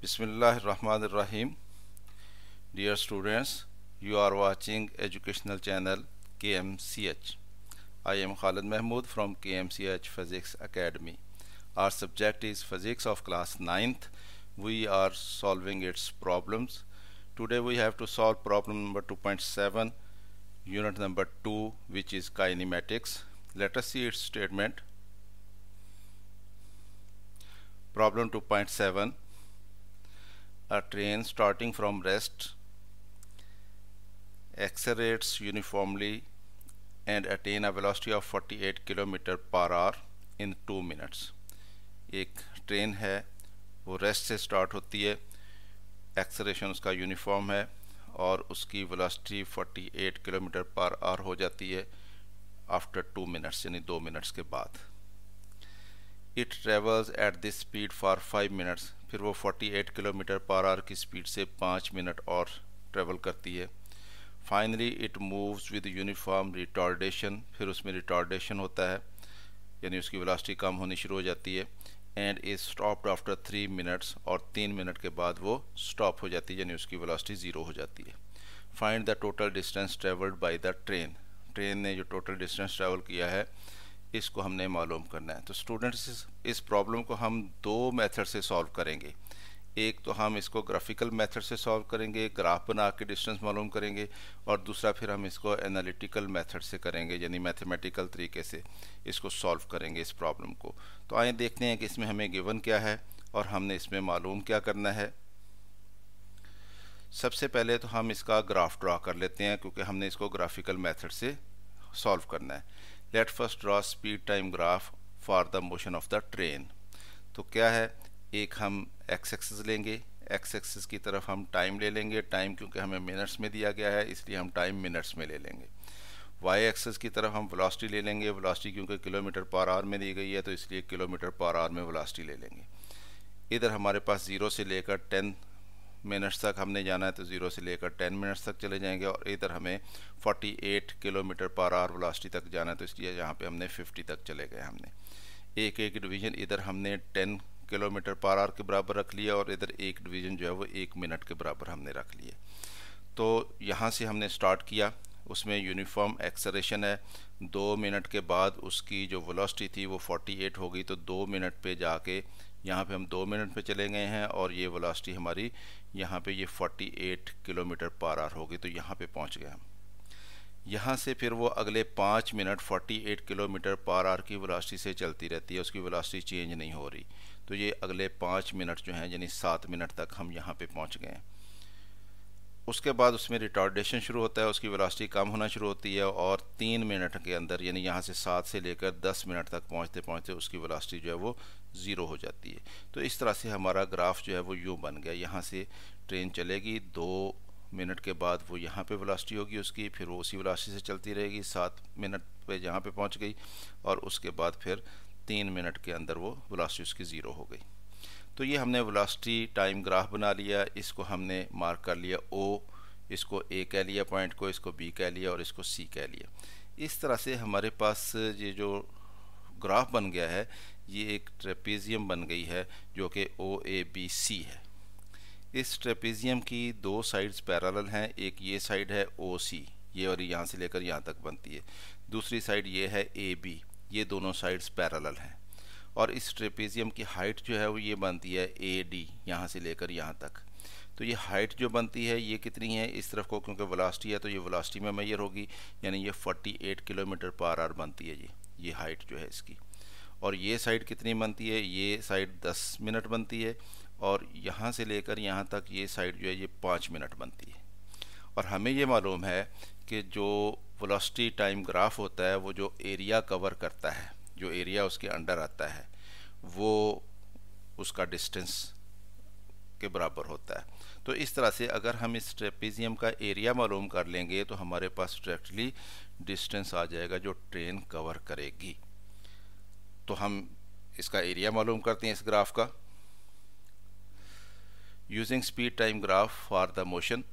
Bismillahirrahmanirrahim. Rahim Dear students, you are watching educational channel KMCH. I am Khalid Mahmood from KMCH Physics Academy. Our subject is Physics of class 9th. We are solving its problems. Today we have to solve problem number 2.7, unit number 2 which is kinematics. Let us see its statement. Problem 2.7 a train starting from rest accelerates uniformly and attain a velocity of 48 km per hour in 2 minutes. एक train है वो rest से start होती है acceleration उसका uniform है और उसकी वेलोसिटी 48 किलोमीटर पर आवर हो जाती है आफ्टर टू मिनट्स यानी दो मिनट्स के बाद it travels at this speed for five minutes फिर वो 48 किलोमीटर पर आर की स्पीड से पाँच मिनट और ट्रेवल करती है finally it moves with uniform retardation फिर उसमें रिटार्डेशन होता है यानी उसकी वेलोसिटी कम होनी शुरू हो जाती है and is stopped after three minutes और तीन मिनट के बाद वो स्टॉप हो जाती है यानी उसकी वेलोसिटी ज़ीरो हो जाती है find the total distance travelled by the train train ने जो टोटल डिस्टेंस ट्रेवल किया है इसको हमने मालूम करना है तो स्टूडेंट्स इस, प्रॉब्लम को हम दो मेथड से सॉल्व करेंगे एक तो हम इसको ग्राफिकल मेथड से सॉल्व करेंगे ग्राफ बना के डिस्टेंस मालूम करेंगे और दूसरा फिर हम इसको एनालिटिकल मेथड से करेंगे यानी मैथमेटिकल तरीके से इसको सॉल्व करेंगे इस प्रॉब्लम को तो आइए देखते हैं कि इसमें हमें गिवन क्या है और हमने इसमें मालूम क्या करना है सबसे पहले तो हम इसका ग्राफ ड्रा कर लेते हैं क्योंकि हमने इसको ग्राफिकल मैथड से सॉल्व करना है let first draw speed time graph for the motion of the train तो क्या है एक हम एक्स एक्सेस लेंगे एक्स एक्सेस की तरफ हम टाइम ले लेंगे टाइम क्योंकि हमें मिनट्स में दिया गया है इसलिए हम टाइम मिनट्स में ले लेंगे वाई एक्सेस की तरफ हम वेलोसिटी ले लेंगे वेलोसिटी क्योंकि किलोमीटर पर आवर में दी गई है तो इसलिए किलोमीटर पर आवर में वेलोसिटी ले लेंगे इधर हमारे पास ज़ीरो से लेकर टेन मिनट्स तक हमने जाना है तो ज़ीरो से लेकर टेन मिनट्स तक चले जाएंगे और इधर हमें 48 किलोमीटर पर आर वलास्टी तक जाना है तो इसलिए यहाँ पे हमने 50 तक चले गए हमने एक एक डिवीज़न इधर हमने 10 किलोमीटर पर आर के बराबर रख लिया और इधर एक डिवीज़न जो है वो एक मिनट के बराबर हमने रख लिए तो यहाँ से हमने स्टार्ट किया उसमें यूनिफॉर्म एक्सरेशन है दो मिनट के बाद उसकी जो वेलोसिटी थी वो 48 गई तो दो मिनट पे जाके यहाँ पे हम दो मिनट पे चले गए हैं और ये वेलोसिटी हमारी यहाँ पे ये 48 किलोमीटर पर आर होगी तो यहाँ पे पहुँच गए हम यहाँ से फिर वो अगले पाँच मिनट 48 किलोमीटर पर आर की वेलोसिटी से चलती रहती है उसकी वेलोसिटी चेंज नहीं हो रही तो ये अगले पाँच मिनट जो हैं यानी सात मिनट तक हम यहाँ पे पहुँच गए हैं उसके बाद उसमें रिटार्डेशन शुरू होता है उसकी वेलोसिटी कम होना शुरू होती है और तीन मिनट के अंदर यानी यहाँ से सात से लेकर दस मिनट तक पहुँचते पहुँचते उसकी वेलोसिटी जो है वो ज़ीरो हो जाती है तो इस तरह से हमारा ग्राफ जो है वो यूँ बन गया यहाँ से ट्रेन चलेगी दो मिनट के बाद वो यहाँ पे वेलोसिटी होगी उसकी फिर वो उसी वेलोसिटी से चलती रहेगी सात मिनट पे यहाँ पे पहुँच गई और उसके बाद फिर तीन मिनट के अंदर वो वेलोसिटी उसकी ज़ीरो हो गई तो ये हमने वेलोसिटी टाइम ग्राफ बना लिया इसको हमने मार्क कर लिया ओ इसको ए कह लिया पॉइंट को इसको बी कह लिया और इसको सी कह लिया इस तरह से हमारे पास ये जो ग्राफ बन गया है ये एक ट्रेपीजियम बन गई है जो कि ओ ए बी सी है इस ट्रेपीजियम की दो साइड्स पैरेलल हैं एक ये साइड है ओ सी ये और यहाँ से लेकर यहाँ तक बनती है दूसरी साइड ये है ए बी ये दोनों साइड्स पैरेलल हैं और इस ट्रेपेजियम की हाइट जो है वो ये बनती है ए डी यहाँ से लेकर यहाँ तक तो ये हाइट जो बनती है ये कितनी है इस तरफ को क्योंकि वलास्टी है तो ये वलास्टी में मैयर होगी यानी ये 48 किलोमीटर पर आर बनती है ये ये हाइट जो है इसकी और ये साइड कितनी बनती है ये साइड 10 मिनट बनती है और यहाँ से लेकर यहाँ तक ये साइड जो है ये पाँच मिनट बनती है और हमें ये मालूम है कि जो वलास्टी टाइम ग्राफ होता है वो जो एरिया कवर करता है जो एरिया उसके अंडर आता है वो उसका डिस्टेंस के बराबर होता है तो इस तरह से अगर हम इस ट्रेपीजियम का एरिया मालूम कर लेंगे तो हमारे पास डायरेक्टली डिस्टेंस आ जाएगा जो ट्रेन कवर करेगी तो हम इसका एरिया मालूम करते हैं इस ग्राफ का using speed time graph for the motion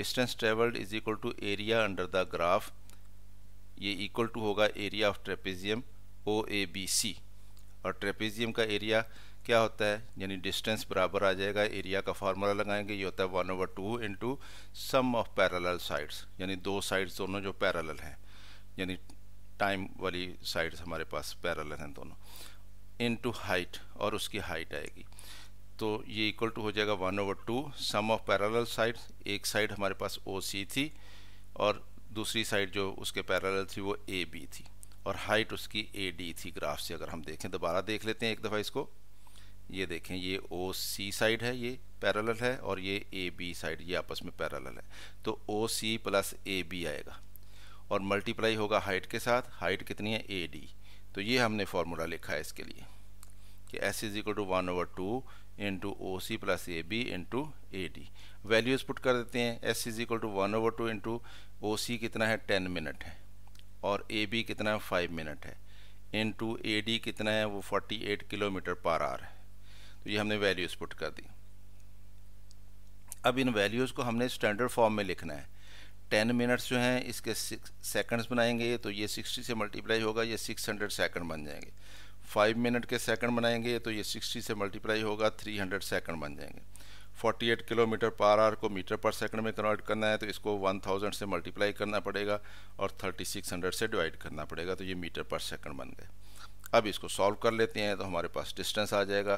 distance travelled is equal to area under the graph ये इक्वल टू होगा area of trapezium O A B C और ट्रेपेजियम का एरिया क्या होता है यानी डिस्टेंस बराबर आ जाएगा एरिया का फार्मूला लगाएंगे ये होता है one over two into sum of parallel sides यानी दो साइड्स दोनों जो पैरेलल हैं यानी टाइम वाली साइड्स हमारे पास पैरेलल हैं दोनों इनटू हाइट और उसकी हाइट आएगी तो ये इक्वल टू हो जाएगा one over two sum of parallel side एक साइड हमारे पास ओ सी थी और दूसरी साइड जो उसके पैरेलल थी वो ए बी थी और हाइट उसकी ए डी थी ग्राफ से अगर हम देखें दोबारा देख लेते हैं एक दफ़ा इसको ये देखें ये ओ सी साइड है ये पैरेलल है और ये ए बी साइड ये आपस में पैरेलल है तो ओ सी प्लस ए बी आएगा और मल्टीप्लाई होगा हाइट के साथ हाइट कितनी है ए डी तो ये हमने फार्मूला लिखा है इसके लिए कि S is equal to one over two into O C plus A B into A D values put कर देते हैं S is equal to one over two into O C कितना है टेन मिनट है और ए बी कितना है five minute है इन टू ए डी कितना है वो forty eight kilometre per hour है तो ये हमने वैल्यूज़ पुट कर दी अब इन वैल्यूज़ को हमने स्टैंडर्ड फॉर्म में लिखना है टेन मिनट्स जो हैं इसके सेकंड्स बनाएंगे तो ये सिक्सटी से मल्टीप्लाई होगा ये सिक्स हंड्रेड सेकेंड बन जाएंगे फाइव मिनट के सेकंड बनाएंगे तो ये सिक्सटी से मल्टीप्लाई होगा थ्री हंड्रेड सेकेंड बन जाएंगे 48 किलोमीटर पर आर को मीटर पर सेकंड में कन्वर्ट करना है तो इसको 1000 से मल्टीप्लाई करना पड़ेगा और 3600 से डिवाइड करना पड़ेगा तो ये मीटर पर सेकंड बन गए अब इसको सॉल्व कर लेते हैं तो हमारे पास डिस्टेंस आ जाएगा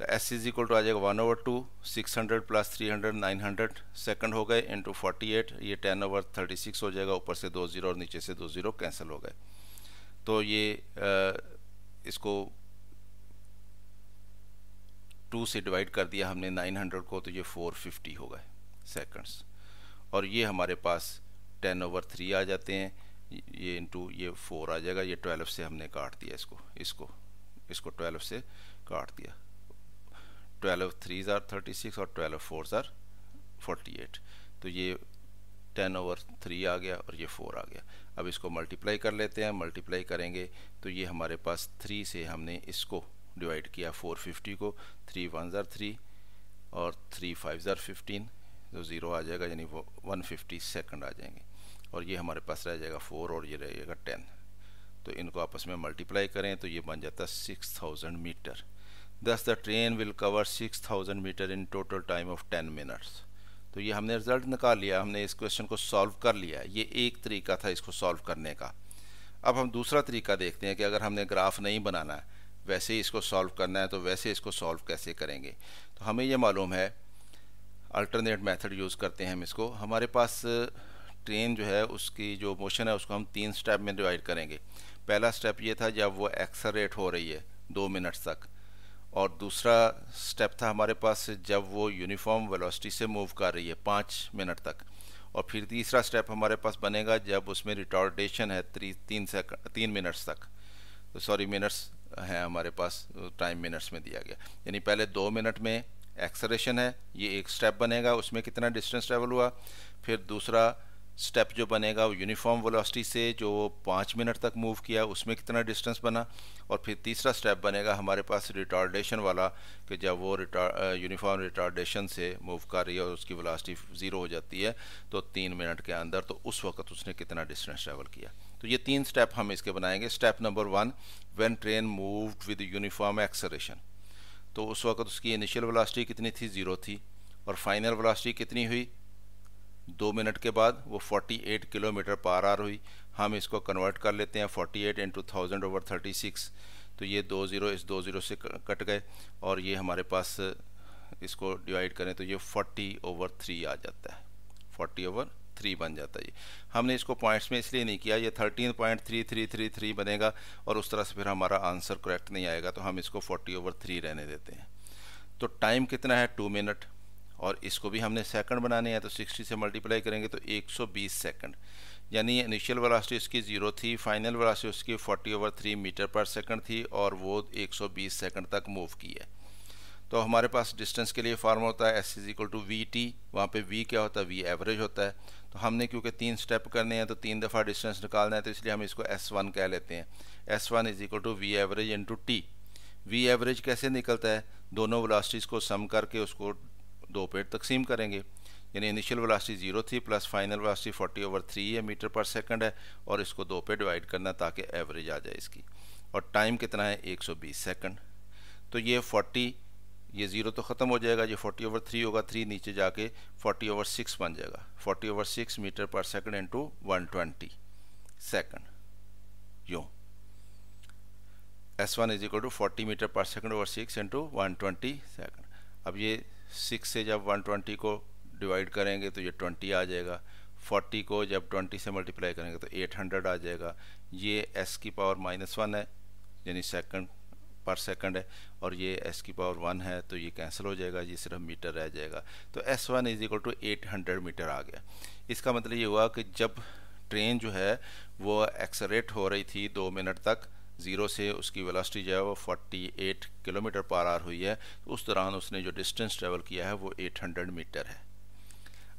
तो एस इज इक्वल टू आ जाएगा one over two six hundred plus three hundred nine hundred second हो गए इंटू फोर्टी एट ये टेन ओवर थर्टी सिक्स हो जाएगा ऊपर से दो ज़ीरो और नीचे से दो ज़ीरो कैंसिल हो गए तो ये आ, इसको टू से डिवाइड कर दिया हमने 900 को तो ये 450 हो गए सेकंड्स और ये हमारे पास 10 ओवर थ्री आ जाते हैं ये टू ये फोर आ जाएगा ये 12 से हमने काट दिया इसको इसको इसको 12 से काट दिया 12 थ्रीज थर्टी सिक्स और 12 फोर्स आर एट तो ये 10 ओवर थ्री आ गया और ये फोर आ गया अब इसको मल्टीप्लाई कर लेते हैं मल्टीप्लाई करेंगे तो ये हमारे पास थ्री से हमने इसको डिवाइड किया 450 को थ्री वन ज़र थ्री और थ्री फाइव ज़र फिफ्टीन जो तो ज़ीरो आ जाएगा यानी वो वन फिफ्टी सेकेंड आ जाएंगे और ये हमारे पास रह जाएगा फोर और ये रह जाएगा टेन तो इनको आपस में मल्टीप्लाई करें तो ये बन जाता है six thousand metre thus the train will cover six thousand metre in total time of ten minutes तो ये हमने रिजल्ट निकाल लिया हमने इस क्वेश्चन को सॉल्व कर लिया ये एक तरीका था इसको सॉल्व करने का अब हम दूसरा तरीका देखते हैं कि अगर हमने ग्राफ नहीं बनाना है वैसे ही इसको सॉल्व करना है तो वैसे इसको सॉल्व कैसे करेंगे तो हमें यह मालूम है अल्टरनेट मेथड यूज़ करते हैं हम इसको हमारे पास ट्रेन जो है उसकी जो मोशन है उसको हम तीन स्टेप में डिवाइड करेंगे पहला स्टेप ये था जब वो एक्सरेट हो रही है दो मिनट तक और दूसरा स्टेप था हमारे पास जब वो यूनिफॉर्म वेलोसिटी से मूव कर रही है पाँच मिनट तक और फिर तीसरा स्टेप हमारे पास बनेगा जब उसमें रिटॉर्डेशन है त्री, तीन सेकंड तीन मिनट्स तक तो सॉरी मिनट्स है हमारे पास टाइम मिनट्स में दिया गया यानी पहले दो मिनट में एक्सरेशन है ये एक स्टेप बनेगा उसमें कितना डिस्टेंस ट्रेवल हुआ फिर दूसरा स्टेप जो बनेगा वो यूनिफॉर्म वेलोसिटी से जो पाँच मिनट तक मूव किया उसमें कितना डिस्टेंस बना और फिर तीसरा स्टेप बनेगा हमारे पास रिटार्डेशन वाला कि जब वो यूनिफॉर्म रिटार्डेशन से मूव कर रही है और उसकी वेलोसिटी ज़ीरो हो जाती है तो तीन मिनट के अंदर तो उस वक्त उसने कितना डिस्टेंस ट्रेवल किया तो ये तीन स्टेप हम इसके बनाएंगे step number one when train moved with uniform acceleration तो उस वक्त उसकी इनिशियल वेलोसिटी कितनी थी ज़ीरो थी और फाइनल वेलोसिटी कितनी हुई दो मिनट के बाद वो 48 किलोमीटर पार आर हुई हम इसको कन्वर्ट कर लेते हैं 48 eight into thousand over thirty six तो ये दो ज़ीरो इस दो ज़ीरो से कट गए और ये हमारे पास इसको डिवाइड करें तो ये 40 ओवर थ्री आ जाता है 40 ओवर थ्री बन जाता है हमने इसको पॉइंट्स में इसलिए नहीं किया ये thirteen point three three three three बनेगा और उस तरह से फिर हमारा आंसर करेक्ट नहीं आएगा तो हम इसको फोर्टी ओवर थ्री रहने देते हैं तो टाइम कितना है टू मिनट और इसको भी हमने सेकंड बनाने हैं तो 60 से मल्टीप्लाई करेंगे तो 120 सेकंड यानी इनिशियल वेलोसिटी उसकी ज़ीरो थी फाइनल वेलोसिटी उसकी 40 ओवर 3 मीटर पर सेकंड थी और वो 120 सेकंड तक मूव की है तो हमारे पास डिस्टेंस के लिए फार्म होता है S is equal to V T वहाँ पर वी क्या होता है वी एवरेज होता है तो हमने क्योंकि तीन स्टेप करने हैं तो तीन दफ़ा डिस्टेंस निकालना है तो इसलिए हम इसको एस वन कह लेते हैं S one is equal to V average into T V average कैसे निकलता है दोनों वेलोसिटीज़ को सम करके उसको दो पेड़ तकसीम करेंगे यानी इनिशियल वेलोसिटी जीरो थी plus final velocity forty over three है मीटर पर सेकंड है और इसको दो पे डिवाइड करना ताकि एवरेज आ जाए इसकी और टाइम कितना है बीस सेकंड तो ये फोर्टी ये ज़ीरो तो ख़त्म हो जाएगा ये 40 ओवर थ्री होगा थ्री नीचे जाके 40 ओवर सिक्स बन जाएगा 40 over six metre per second into one twenty second you S one is equal to forty metre per second over six into one twenty second अब ये सिक्स से जब one twenty को divide करेंगे तो ये ट्वेंटी आ जाएगा फोर्टी को जब ट्वेंटी से मल्टीप्लाई करेंगे तो एट हंड्रेड आ जाएगा ये एस की पावर माइनस वन है यानी सेकंड पर सेकंड है और ये एस की पावर वन है तो ये कैंसिल हो जाएगा ये सिर्फ मीटर रह जाएगा तो S one is equal to eight hundred metre आ गया इसका मतलब ये हुआ कि जब ट्रेन जो है वो एक्सरेट हो रही थी दो मिनट तक ज़ीरो से उसकी वेलोसिटी जो है वो 48 किलोमीटर पर आर हुई है तो उस दौरान उसने जो डिस्टेंस ट्रेवल किया है वो 800 मीटर है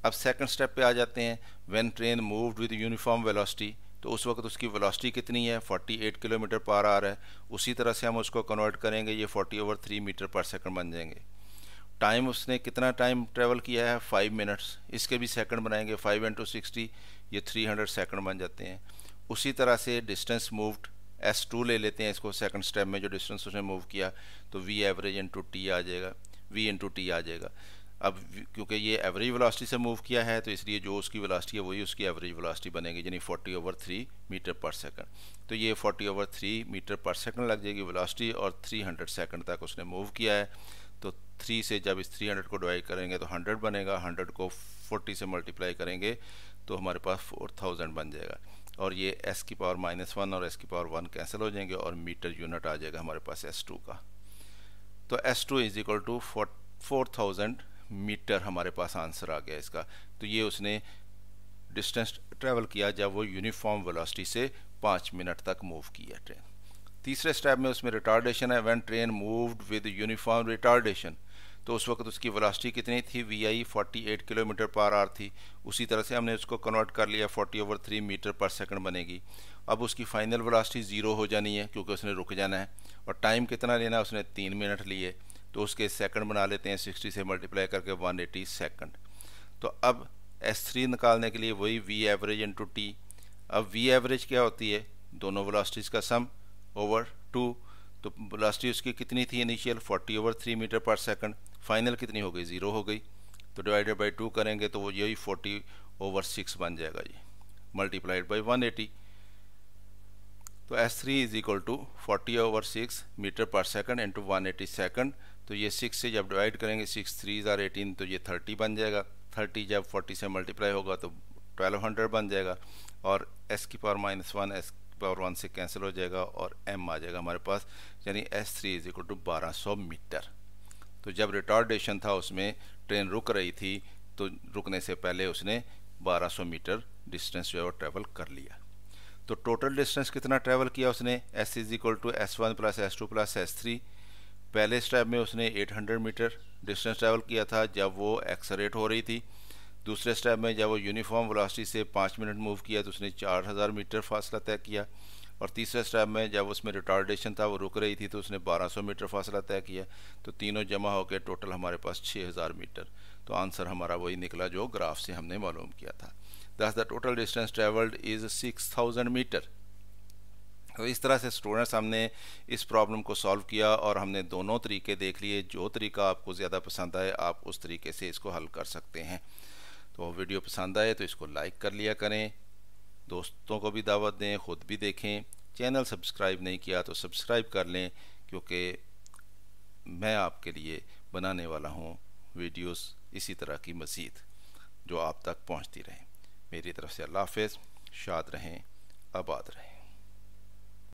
अब सेकंड स्टेप पे आ जाते हैं when train moved with uniform velocity तो उस वक्त उसकी वेलोसिटी कितनी है 48 किलोमीटर पर आ रहा है उसी तरह से हम उसको कन्वर्ट करेंगे ये 40 over three metre per second बन जाएंगे टाइम उसने कितना टाइम ट्रेवल किया है फाइव मिनट्स इसके भी सेकंड बनाएंगे फाइव इंटू सिक्सटी ये थ्री हंड्रेड सेकंड बन जाते हैं उसी तरह से डिस्टेंस मूव्ड एस टू ले लेते हैं इसको सेकंड स्टेप में जो डिस्टेंस उसने मूव किया तो वी एवरेज इंटू टी आ जाएगा वी इंटू टी आ जाएगा अब क्योंकि ये एवरेज वेलोसिटी से मूव किया है तो इसलिए जो उसकी वेलोसिटी है वही उसकी एवरेज वेलोसिटी बनेगी यानी 40 ओवर 3 मीटर पर सेकंड तो ये 40 ओवर 3 मीटर पर सेकंड लग जाएगी वेलोसिटी और 300 सेकंड तक उसने मूव किया है तो 3 से जब इस 300 को डिवाइड करेंगे तो 100 बनेगा 100 को 40 से मल्टीप्लाई करेंगे तो हमारे पास थाउजेंड बन जाएगा और ये एस की पावर माइनस वन और एस की पावर वन कैंसिल हो जाएंगे और मीटर यूनिट आ जाएगा हमारे पास एस टू का तो S two is equal to four thousand metre हमारे पास आंसर आ गया इसका तो ये उसने डिस्टेंस ट्रैवल किया जब वो यूनिफॉर्म वेलोसिटी से पाँच मिनट तक मूव किया ट्रेन तीसरे स्टेप में उसमें रिटार्डेशन है when train moved with uniform retardation तो उस वक्त उसकी वेलोसिटी कितनी थी V I forty eight kilometre per hour थी उसी तरह से हमने उसको कन्वर्ट कर लिया forty over three metre per second बनेगी अब उसकी फाइनल वेलोसिटी ज़ीरो हो जानी है क्योंकि उसने रुक जाना है और टाइम कितना लेना है उसने तीन मिनट लिए तो उसके सेकंड बना लेते हैं सिक्सटी से मल्टीप्लाई करके वन एटी सेकेंड तो अब एस थ्री निकालने के लिए वही वी एवरेज इंटू टी अब वी एवरेज क्या होती है दोनों वेलोसिटीज़ का सम ओवर टू तो वेलोसिटी उसकी कितनी थी initial 40 over 3 metre per second final कितनी हो गई ज़ीरो हो गई तो डिवाइडेड बाई टू करेंगे तो वो यही फोर्टी ओवर सिक्स बन जाएगा ये मल्टीप्लाइड बाई वन तो S3 three is equal to forty over six metre per second into one eighty second तो ये सिक्स से जब डिवाइड करेंगे सिक्स थ्री ज़ार एटीन तो ये थर्टी बन जाएगा थर्टी जब फोर्टी से मल्टीप्लाई होगा तो ट्वेल्व हंड्रेड बन जाएगा और एस की पावर माइनस वन एस की पावर वन से कैंसिल हो जाएगा और एम आ जाएगा हमारे पास यानी S three is equal to बारह सौ मीटर तो जब रिटार्डेशन था उसमें ट्रेन रुक रही थी तो रुकने से पहले उसने बारह सौ मीटर डिस्टेंस जो है वो ट्रैवल कर लिया तो टोटल डिस्टेंस कितना ट्रैवल किया उसने S is equal to S one plus S two plus S three पहले स्टेप में उसने 800 मीटर डिस्टेंस ट्रैवल किया था जब वो एक्सरेट हो रही थी दूसरे स्टेप में जब वो यूनिफॉर्म वलास्टी से पाँच मिनट मूव किया तो उसने 4000 मीटर फासला तय किया और तीसरे स्टेप में जब उसमें रिटार्डेशन था वो रुक रही थी तो उसने 1200 मीटर फासला तय किया तो तीनों जमा होकर टोटल हमारे पास 6000 मीटर तो आंसर हमारा वही निकला जो ग्राफ से हमने मालूम किया था thus the total distance travelled is 6000 metre तो इस तरह से स्टूडेंट्स हमने इस प्रॉब्लम को सॉल्व किया और हमने दोनों तरीके देख लिए जो तरीका आपको ज़्यादा पसंद आए आप उस तरीके से इसको हल कर सकते हैं तो वीडियो पसंद आए तो इसको लाइक कर लिया करें दोस्तों को भी दावत दें ख़ुद भी देखें चैनल सब्सक्राइब नहीं किया तो सब्सक्राइब कर लें क्योंकि मैं आपके लिए बनाने वाला हूँ वीडियोस इसी तरह की मज़ीद जो आप तक पहुँचती रहें मेरी तरफ से अल्लाह हाफ शाद रहें आबाद रहें